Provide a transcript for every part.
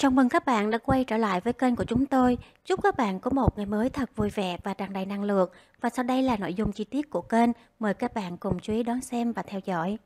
Chào mừng các bạn đã quay trở lại với kênh của chúng tôi. Chúc các bạn có một ngày mới thật vui vẻ và tràn đầy năng lượng. Và sau đây là nội dung chi tiết của kênh. Mời các bạn cùng chú ý đón xem và theo dõi.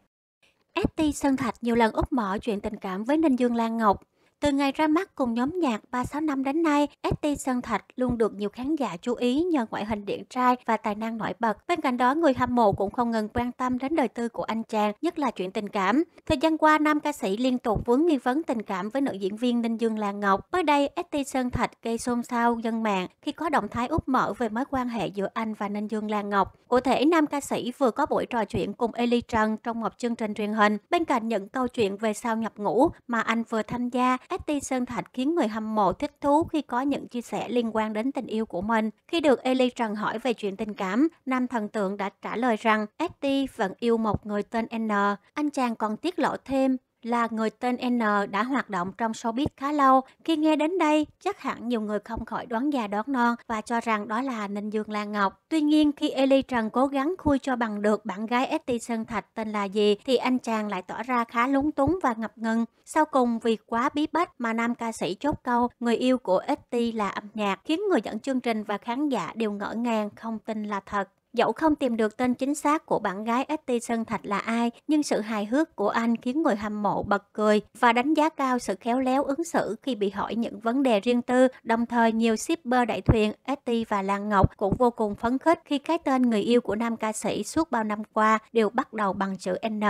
ST Sơn Thạch nhiều lần úp mở chuyện tình cảm với Ninh Dương Lan Ngọc. Từ ngày ra mắt cùng nhóm nhạc 365 đến nay, ST Sơn Thạch luôn được nhiều khán giả chú ý nhờ ngoại hình điện trai và tài năng nổi bật. Bên cạnh đó, người hâm mộ cũng không ngừng quan tâm đến đời tư của anh chàng, nhất là chuyện tình cảm. Thời gian qua, nam ca sĩ liên tục vướng nghi vấn tình cảm với nữ diễn viên Ninh Dương Lan Ngọc. Mới đây, ST Sơn Thạch gây xôn xao dân mạng khi có động thái úp mở về mối quan hệ giữa anh và Ninh Dương Lan Ngọc. Cụ thể, nam ca sĩ vừa có buổi trò chuyện cùng Eli Trần trong một chương trình truyền hình. Bên cạnh những câu chuyện về sao nhập ngũ mà anh vừa tham gia, Esti Sơn Thạch khiến người hâm mộ thích thú khi có những chia sẻ liên quan đến tình yêu của mình. Khi được Eli Trần hỏi về chuyện tình cảm, nam thần tượng đã trả lời rằng Esti vẫn yêu một người tên N. Anh chàng còn tiết lộ thêm, là người tên N đã hoạt động trong showbiz khá lâu. Khi nghe đến đây, chắc hẳn nhiều người không khỏi đoán già đoán non và cho rằng đó là Ninh Dương Lan Ngọc. Tuy nhiên, khi Eli Trần cố gắng khui cho bằng được bạn gái ST Sơn Thạch tên là gì, thì anh chàng lại tỏ ra khá lúng túng và ngập ngừng. Sau cùng, vì quá bí bách mà nam ca sĩ chốt câu người yêu của ST là âm nhạc, khiến người dẫn chương trình và khán giả đều ngỡ ngàng không tin là thật. Dẫu không tìm được tên chính xác của bạn gái Etty Sơn Thạch là ai, nhưng sự hài hước của anh khiến người hâm mộ bật cười và đánh giá cao sự khéo léo ứng xử khi bị hỏi những vấn đề riêng tư. Đồng thời, nhiều shipper đại thuyền Etty và Lan Ngọc cũng vô cùng phấn khích khi cái tên người yêu của nam ca sĩ suốt bao năm qua đều bắt đầu bằng chữ N.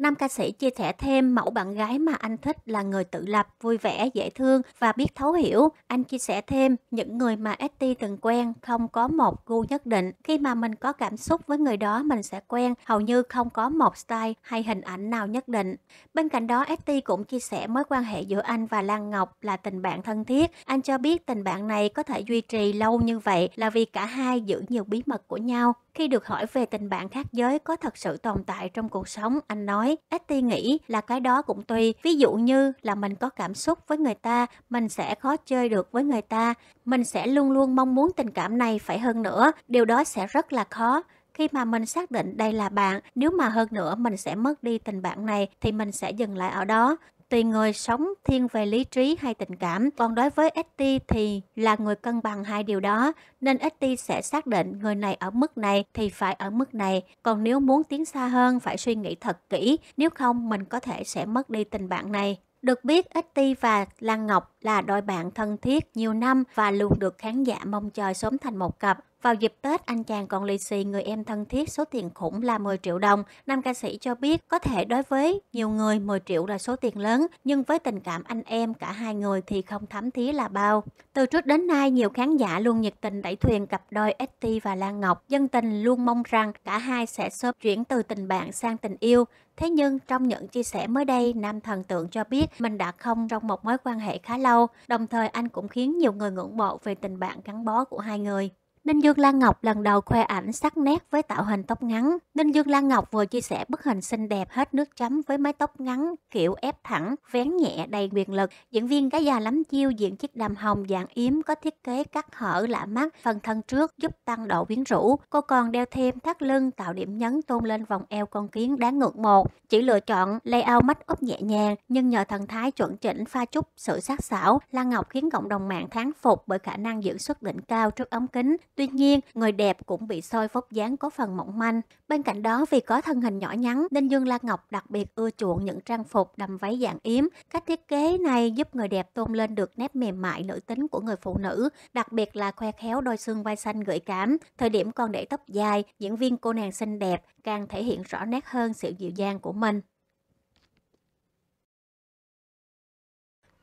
Nam ca sĩ chia sẻ thêm mẫu bạn gái mà anh thích là người tự lập, vui vẻ, dễ thương và biết thấu hiểu. Anh chia sẻ thêm những người mà ST từng quen không có một gu nhất định. Khi mà mình có cảm xúc với người đó mình sẽ quen, hầu như không có một style hay hình ảnh nào nhất định. Bên cạnh đó ST cũng chia sẻ mối quan hệ giữa anh và Lan Ngọc là tình bạn thân thiết. Anh cho biết tình bạn này có thể duy trì lâu như vậy là vì cả hai giữ nhiều bí mật của nhau. Khi được hỏi về tình bạn khác giới có thật sự tồn tại trong cuộc sống, anh nói, Etty nghĩ là cái đó cũng tùy. Ví dụ như là mình có cảm xúc với người ta, mình sẽ khó chơi được với người ta, mình sẽ luôn luôn mong muốn tình cảm này phải hơn nữa, điều đó sẽ rất là khó khi mà mình xác định đây là bạn nếu mà hơn nữa mình sẽ mất đi tình bạn này thì mình sẽ dừng lại ở đó tùy người sống thiên về lý trí hay tình cảm. Còn đối với ST thì là người cân bằng hai điều đó, nên ST sẽ xác định người này ở mức này thì phải ở mức này. Còn nếu muốn tiến xa hơn phải suy nghĩ thật kỹ, nếu không mình có thể sẽ mất đi tình bạn này. Được biết, Esti và Lan Ngọc là đôi bạn thân thiết nhiều năm và luôn được khán giả mong chờ sớm thành một cặp. Vào dịp Tết, anh chàng còn lì xì người em thân thiết số tiền khủng là 10 triệu đồng. Nam ca sĩ cho biết có thể đối với nhiều người 10 triệu là số tiền lớn, nhưng với tình cảm anh em cả hai người thì không thấm thí là bao. Từ trước đến nay, nhiều khán giả luôn nhiệt tình đẩy thuyền cặp đôi ST và Lan Ngọc. Dân tình luôn mong rằng cả hai sẽ sớm chuyển từ tình bạn sang tình yêu. Thế nhưng trong những chia sẻ mới đây, nam thần tượng cho biết mình đã không trong một mối quan hệ khá lâu, đồng thời anh cũng khiến nhiều người ngưỡng mộ về tình bạn gắn bó của hai người. Ninh Dương Lan Ngọc lần đầu khoe ảnh sắc nét với tạo hình tóc ngắn. Ninh Dương Lan Ngọc vừa chia sẻ bức hình xinh đẹp hết nước chấm với mái tóc ngắn, kiểu ép thẳng, vén nhẹ đầy quyền lực. Diễn viên cá già lắm chiêu diện chiếc đầm hồng dạng yếm có thiết kế cắt hở lạ mắt phần thân trước giúp tăng độ quyến rũ. Cô còn đeo thêm thắt lưng tạo điểm nhấn tôn lên vòng eo con kiến đáng ngưỡng mộ. Chỉ lựa chọn layout mắt úp nhẹ nhàng nhưng nhờ thần thái chuẩn chỉnh pha chút sự sắc sảo, Lan Ngọc khiến cộng đồng mạng tháng phục bởi khả năng diễn xuất đỉnh cao trước ống kính. Tuy nhiên, người đẹp cũng bị soi vóc dáng có phần mỏng manh. Bên cạnh đó, vì có thân hình nhỏ nhắn nên Dương Lan Ngọc đặc biệt ưa chuộng những trang phục đầm váy dạng yếm. Cách thiết kế này giúp người đẹp tôn lên được nét mềm mại nữ tính của người phụ nữ, đặc biệt là khoe khéo đôi xương vai xanh gợi cảm. Thời điểm còn để tóc dài, diễn viên cô nàng xinh đẹp càng thể hiện rõ nét hơn sự dịu dàng của mình.